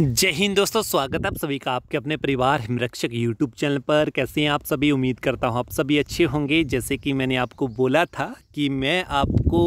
जय हिंद दोस्तों स्वागत है आप सभी का आपके अपने परिवार हिमरक्षक यूट्यूब चैनल पर कैसे हैं आप सभी उम्मीद करता हूं आप सभी अच्छे होंगे जैसे कि मैंने आपको बोला था कि मैं आपको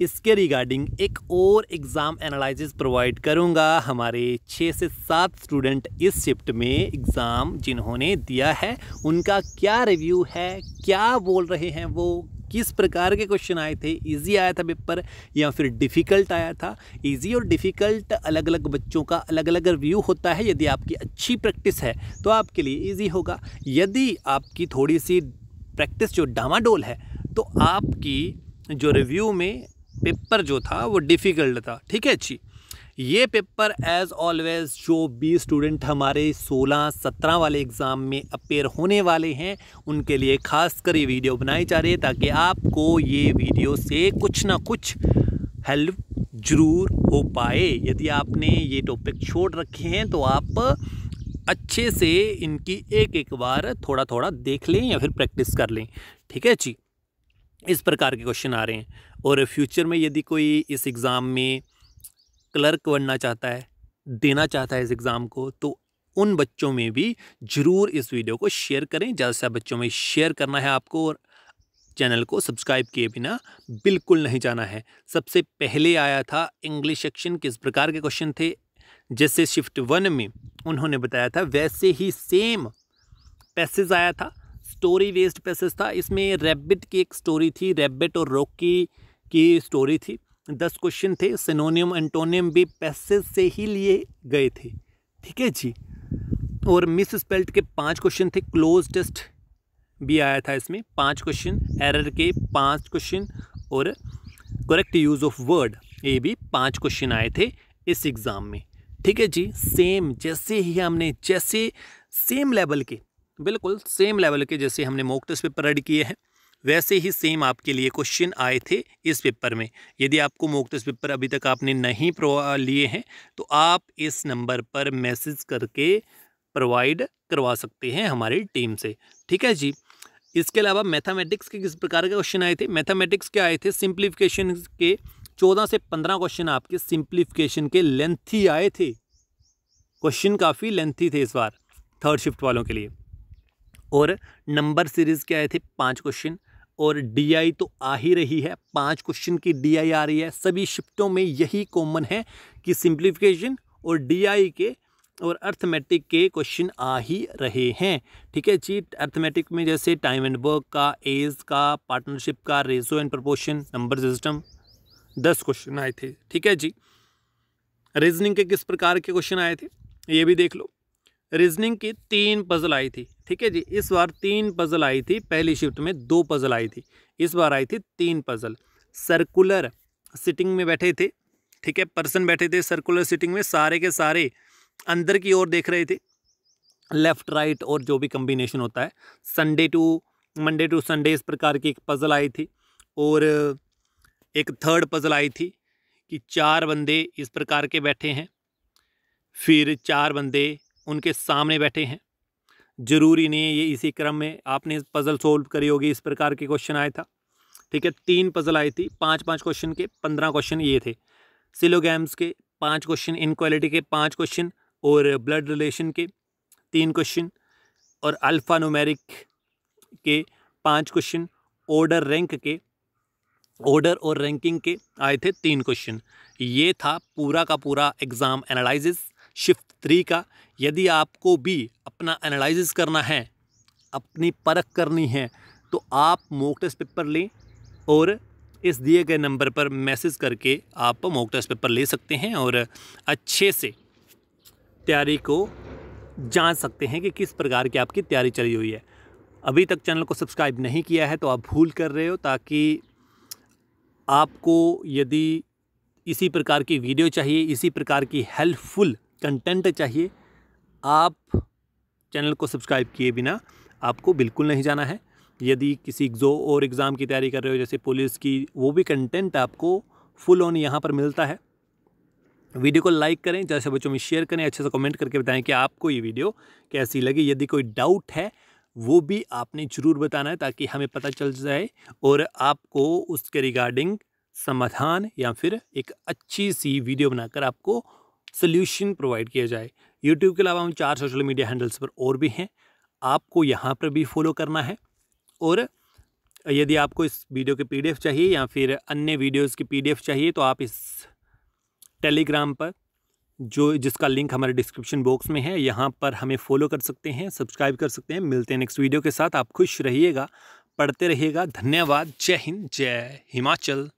इसके रिगार्डिंग एक और एग्ज़ाम एनालिसिस प्रोवाइड करूंगा हमारे छः से सात स्टूडेंट इस शिफ्ट में एग्ज़ाम जिन्होंने दिया है उनका क्या रिव्यू है क्या बोल रहे हैं वो किस प्रकार के क्वेश्चन आए थे ईजी आया था पेपर या फिर डिफ़िकल्ट आया था ईजी और डिफ़िकल्ट अलग अलग बच्चों का अलग अलग रिव्यू होता है यदि आपकी अच्छी प्रैक्टिस है तो आपके लिए ईजी होगा यदि आपकी थोड़ी सी प्रैक्टिस जो डामाडोल है तो आपकी जो रिव्यू में पेपर जो था वो डिफ़िकल्ट था ठीक है अच्छी ये पेपर एज ऑलवेज जो भी स्टूडेंट हमारे 16-17 वाले एग्ज़ाम में अपेयर होने वाले हैं उनके लिए खास कर ये वीडियो बनाई जा रही है ताकि आपको ये वीडियो से कुछ ना कुछ हेल्प जरूर हो पाए यदि आपने ये टॉपिक छोड़ रखे हैं तो आप अच्छे से इनकी एक एक बार थोड़ा थोड़ा देख लें या फिर प्रैक्टिस कर लें ठीक है जी इस प्रकार के क्वेश्चन आ रहे हैं और फ्यूचर में यदि कोई इस एग्ज़ाम में क्लर्क बनना चाहता है देना चाहता है इस एग्ज़ाम को तो उन बच्चों में भी ज़रूर इस वीडियो को शेयर करें ज़्यादा से बच्चों में शेयर करना है आपको और चैनल को सब्सक्राइब किए बिना बिल्कुल नहीं जाना है सबसे पहले आया था इंग्लिश सेक्शन किस प्रकार के क्वेश्चन थे जैसे शिफ्ट वन में उन्होंने बताया था वैसे ही सेम पैसेज आया था स्टोरी वेस्ड पैसेज था इसमें रैबिट की एक स्टोरी थी रैबिट और रॉकी की स्टोरी थी दस क्वेश्चन थे सिनोनियम एंटोनियम भी पैसेज से ही लिए गए थे ठीक है जी और मिस स्पेल्ट के पांच क्वेश्चन थे क्लोज टेस्ट भी आया था इसमें पांच क्वेश्चन एरर के पांच क्वेश्चन और करेक्ट यूज़ ऑफ वर्ड ये भी पांच क्वेश्चन आए थे इस एग्ज़ाम में ठीक है जी सेम जैसे ही हमने जैसे सेम लेवल के बिल्कुल सेम लेवल के जैसे हमने मोक टेस्ट पेपर रेड किए हैं वैसे ही सेम आपके लिए क्वेश्चन आए थे इस पेपर में यदि आपको मोक टेस्ट पेपर अभी तक आपने नहीं लिए हैं तो आप इस नंबर पर मैसेज करके प्रोवाइड करवा सकते हैं हमारी टीम से ठीक है जी इसके अलावा मैथमेटिक्स के किस प्रकार के क्वेश्चन आए थे मैथमेटिक्स के आए थे सिंप्लीफिकेशन के चौदह से पंद्रह क्वेश्चन आपके सिंप्लीफिकेशन के लेंथी आए थे क्वेश्चन काफ़ी लेंथी थे इस बार थर्ड शिफ्ट वालों के लिए और नंबर सीरीज़ के आए थे पाँच क्वेश्चन और डीआई तो आ ही रही है पांच क्वेश्चन की डीआई आ रही है सभी शिफ्टों में यही कॉमन है कि सिंप्लीफिकेशन और डीआई के और अर्थमेटिक के क्वेश्चन आ ही रहे हैं ठीक है जी अर्थमेटिक में जैसे टाइम एंड वर्क का एज का पार्टनरशिप का ratio and proportion number system दस क्वेश्चन आए थे ठीक है जी रीजनिंग के किस प्रकार के क्वेश्चन आए थे ये भी देख लो रीजनिंग की तीन पजल आई थी ठीक है जी इस बार तीन पजल आई थी पहली शिफ्ट में दो पजल आई थी इस बार आई थी तीन पजल सर्कुलर सिटिंग में बैठे थे ठीक है पर्सन बैठे थे सर्कुलर सिटिंग में सारे के सारे अंदर की ओर देख रहे थे लेफ़्ट राइट और जो भी कम्बिनेशन होता है Sunday to Monday to Sunday इस प्रकार की एक पज़ल आई थी और एक थर्ड पज़ल आई थी कि चार बंदे इस प्रकार के बैठे हैं फिर चार बंदे उनके सामने बैठे हैं ज़रूरी नहीं है ये इसी क्रम में आपने पज़ल सोल्व करी होगी इस प्रकार के क्वेश्चन आया था ठीक है तीन पज़ल आई थी पाँच पाँच क्वेश्चन के पंद्रह क्वेश्चन ये थे सिलोगैम्स के पाँच क्वेश्चन इनक्वालिटी के पाँच क्वेश्चन और ब्लड रिलेशन के तीन क्वेश्चन और अल्फ़ा नोमेरिक के पाँच क्वेश्चन ऑर्डर रैंक के ऑर्डर और रैंकिंग के आए थे तीन क्वेश्चन ये था पूरा का पूरा एग्ज़ाम एनालिस शिफ्ट थ्री का यदि आपको भी अपना एनालिसिस करना है अपनी परख करनी है तो आप मोक टेस्ट पेपर लें और इस दिए गए नंबर पर मैसेज करके आप मॉक टेस्ट पेपर ले सकते हैं और अच्छे से तैयारी को जान सकते हैं कि किस प्रकार की आपकी तैयारी चली हुई है अभी तक चैनल को सब्सक्राइब नहीं किया है तो आप भूल कर रहे हो ताकि आपको यदि इसी प्रकार की वीडियो चाहिए इसी प्रकार की हेल्पफुल कंटेंट चाहिए आप चैनल को सब्सक्राइब किए बिना आपको बिल्कुल नहीं जाना है यदि किसी जो और एग्ज़ाम की तैयारी कर रहे हो जैसे पुलिस की वो भी कंटेंट आपको फुल ऑन यहाँ पर मिलता है वीडियो को लाइक करें जैसे बच्चों में शेयर करें अच्छे से कमेंट करके बताएं कि आपको ये वीडियो कैसी लगी यदि कोई डाउट है वो भी आपने ज़रूर बताना है ताकि हमें पता चल जाए और आपको उसके रिगार्डिंग समाधान या फिर एक अच्छी सी वीडियो बनाकर आपको सोल्यूशन प्रोवाइड किया जाए यूट्यूब के अलावा हम चार सोशल मीडिया हैंडल्स पर और भी हैं आपको यहाँ पर भी फॉलो करना है और यदि आपको इस वीडियो के पीडीएफ चाहिए या फिर अन्य वीडियोज़ की पीडीएफ चाहिए तो आप इस टेलीग्राम पर जो जिसका लिंक हमारे डिस्क्रिप्शन बॉक्स में है यहाँ पर हमें फॉलो कर सकते हैं सब्सक्राइब कर सकते हैं मिलते हैं नेक्स्ट वीडियो के साथ आप खुश रहिएगा पढ़ते रहिएगा धन्यवाद जय हिंद जय हिमाचल